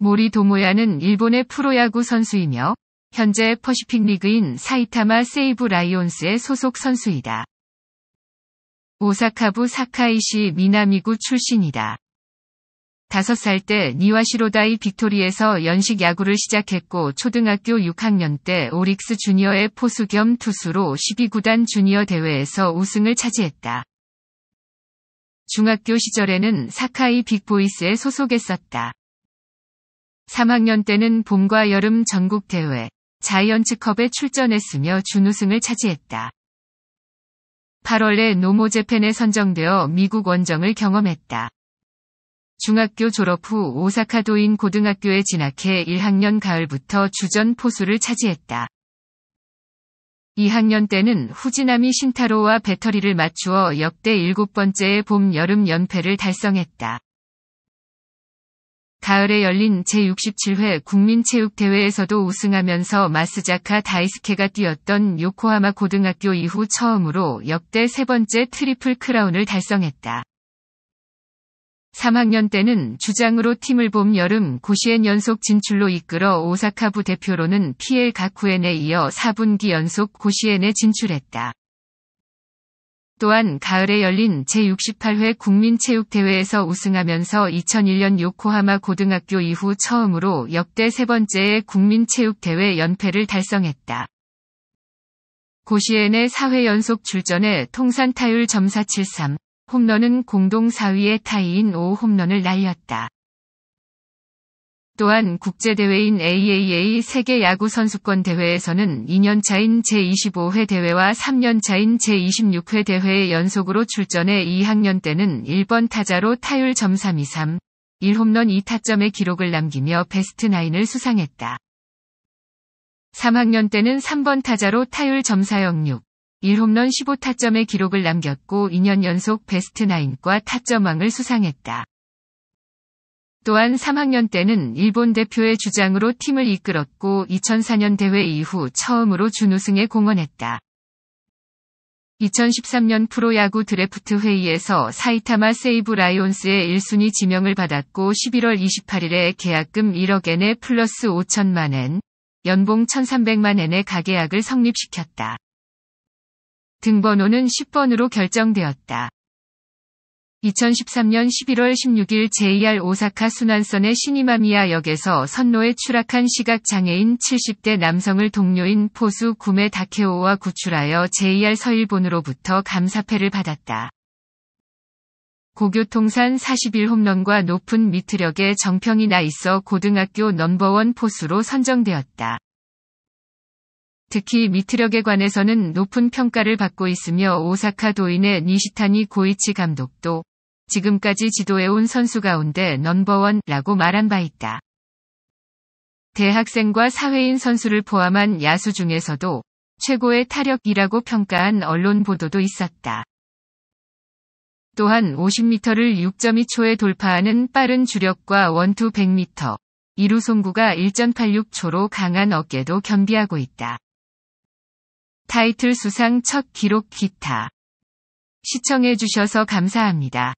모리 도모야는 일본의 프로야구 선수이며 현재 퍼시픽 리그인 사이타마 세이브 라이온스의 소속 선수이다. 오사카부 사카이시 미나미구 출신이다. 5살 때 니와시로다이 빅토리에서 연식 야구를 시작했고 초등학교 6학년 때 오릭스 주니어의 포수 겸 투수로 12구단 주니어 대회에서 우승을 차지했다. 중학교 시절에는 사카이 빅보이스에 소속했었다. 3학년 때는 봄과 여름 전국 대회, 자이언츠컵에 출전했으며 준우승을 차지했다. 8월에 노모재팬에 선정되어 미국 원정을 경험했다. 중학교 졸업 후 오사카 도인 고등학교에 진학해 1학년 가을부터 주전 포수를 차지했다. 2학년 때는 후지나미 신타로와 배터리를 맞추어 역대 7번째의 봄 여름 연패를 달성했다. 가을에 열린 제67회 국민체육대회에서도 우승하면서 마스자카 다이스케가 뛰었던 요코하마 고등학교 이후 처음으로 역대 세 번째 트리플 크라운을 달성했다. 3학년 때는 주장으로 팀을 봄 여름 고시엔 연속 진출로 이끌어 오사카부 대표로는 피엘 가쿠엔에 이어 4분기 연속 고시엔에 진출했다. 또한 가을에 열린 제68회 국민체육대회에서 우승하면서 2001년 요코하마 고등학교 이후 처음으로 역대 세 번째의 국민체육대회 연패를 달성했다. 고시엔의 4회 연속 출전에 통산 타율 점473, 홈런은 공동 4위의 타이인 5홈런을 날렸다. 또한 국제대회인 AAA 세계 야구 선수권 대회에서는 2년차인 제25회 대회와 3년차인 제26회 대회에 연속으로 출전해 2학년 때는 1번 타자로 타율 점 .323, 1홈런 2타점의 기록을 남기며 베스트 9을 수상했다. 3학년 때는 3번 타자로 타율 점 .406, 1홈런 15타점의 기록을 남겼고 2년 연속 베스트 9과 타점왕을 수상했다. 또한 3학년 때는 일본 대표의 주장으로 팀을 이끌었고 2004년 대회 이후 처음으로 준우승에 공헌했다. 2013년 프로야구 드래프트 회의에서 사이타마 세이브 라이온스의 1순위 지명을 받았고 11월 28일에 계약금 1억엔에 플러스 5천만엔, 연봉 1,300만엔의 가계약을 성립시켰다. 등번호는 10번으로 결정되었다. 2013년 11월 16일 JR 오사카 순환선의 시니마미야 역에서 선로에 추락한 시각장애인 70대 남성을 동료인 포수 구메 다케오와 구출하여 JR 서일본으로부터 감사패를 받았다. 고교통산 41 홈런과 높은 미트력에 정평이 나 있어 고등학교 넘버원 포수로 선정되었다. 특히 미트력에 관해서는 높은 평가를 받고 있으며 오사카 도인의 니시타니 고이치 감독도 지금까지 지도해온 선수 가운데 넘버원라고 말한 바 있다. 대학생과 사회인 선수를 포함한 야수 중에서도 최고의 타력이라고 평가한 언론 보도도 있었다. 또한 50m를 6.2초에 돌파하는 빠른 주력과 원투 100m, 이루 송구가 1.86초로 강한 어깨도 겸비하고 있다. 타이틀 수상 첫 기록 기타. 시청해주셔서 감사합니다.